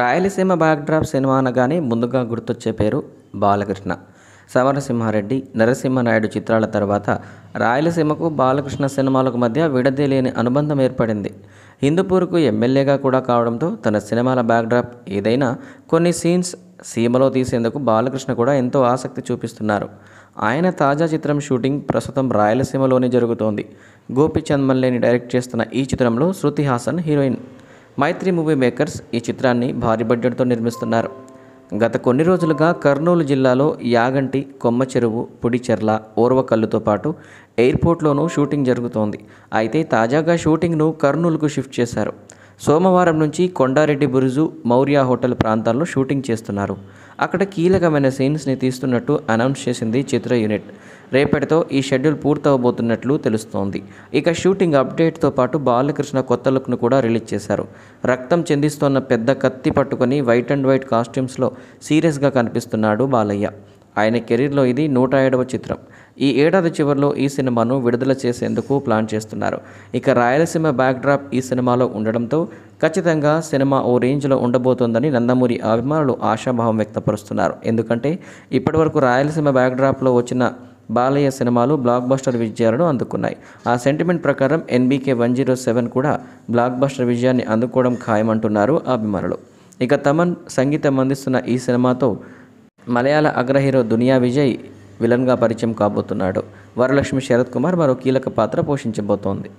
Rayalaseema backdrop cinema అనగానే ముందుగా గుర్తొచ్చే పేరు బాలకృష్ణ సమరసింహారెడ్డి నరసింహనాయుడు చిత్రాల తర్వాత రాయలసీమకు బాలకృష్ణ సినిమాలకు మధ్య విడదీలేని అనుబంధం ఏర్పడింది హిందూపూర్కు ఎమ్మెల్యేగా కూడా కావడంతో తన సినిమాల బ్యాక్డ్రాప్ ఏదైనా కొన్ని సీన్స్ సీమలో తీసేందుకు బాలకృష్ణ కూడా ఎంతో ఆసక్తి చూపిస్తున్నారు ఆయన తాజా చిత్రం షూటింగ్ ప్రస్తుతం రాయలసీమలోనే జరుగుతోంది గోపిచంద్ మల్లేని డైరెక్ట్ చేస్తున్న ఈ చిత్రంలో Shruti Haasan heroine Mythri movie makers ఈ చిత్రాన్ని భారీ బడ్జెట్తో నిర్మిస్తున్నారు గత కొన్ని రోజులుగా కర్నూలు జిల్లాలో యాగంటి కొమ్మ చెరువు పుడిచెర్ల ఓర్వకల్లుతో పాటు ఎయిర్పోర్ట్లోనూ షూటింగ్ జరుగుతోంది అయితే తాజాగా షూటింగ్ను కర్నూలుకు షిఫ్ట్ చేశారు సోమవారం నుంచి కొండారెడ్డి బురుజు మౌర్య హోటల్ ప్రాంతాల్లో షూటింగ్ చేస్తున్నారు అక్కడ కీలకమైన సీన్స్ని తీస్తున్నట్టు అనౌన్స్ చేసింది చిత్ర యూనిట్ రేపటితో ఈ షెడ్యూల్ పూర్తవబోతున్నట్లు తెలుస్తోంది ఇక షూటింగ్ అప్డేట్తో పాటు బాలకృష్ణ కొత్త లుక్ను కూడా రిలీజ్ చేశారు రక్తం చెందిస్తోన్న పెద్ద కత్తి పట్టుకొని వైట్ అండ్ వైట్ కాస్ట్యూమ్స్లో సీరియస్గా కనిపిస్తున్నాడు బాలయ్య ఆయన కెరీర్లో ఇది నూట ఏడవ చిత్రం ఈ ఏడాది చివరిలో ఈ సినిమాను విడుదల చేసేందుకు ప్లాన్ చేస్తున్నారు ఇక రాయలసీమ బ్యాక్డ్రాప్ ఈ సినిమాలో ఉండడంతో ఖచ్చితంగా సినిమా ఓ రేంజ్లో ఉండబోతోందని నందమూరి అభిమానులు ఆశాభావం వ్యక్తపరుస్తున్నారు ఎందుకంటే ఇప్పటివరకు రాయలసీమ బ్యాక్డ్రాప్లో వచ్చిన బాలయ్య సినిమాలు బ్లాక్ బస్టర్ విజయాలను అందుకున్నాయి ఆ సెంటిమెంట్ ప్రకారం ఎన్బీకే వన్ జీరో సెవెన్ కూడా బ్లాక్ బస్టర్ విజయాన్ని అందుకోవడం ఖాయమంటున్నారు అభిమానులు ఇక తమన్ సంగీతం అందిస్తున్న ఈ సినిమాతో మలయాళ అగ్రహీరో దునియా విజయ్ విలన్గా పరిచయం కాబోతున్నాడు వరలక్ష్మి శరత్ కుమార్ మరో కీలక పాత్ర పోషించబోతోంది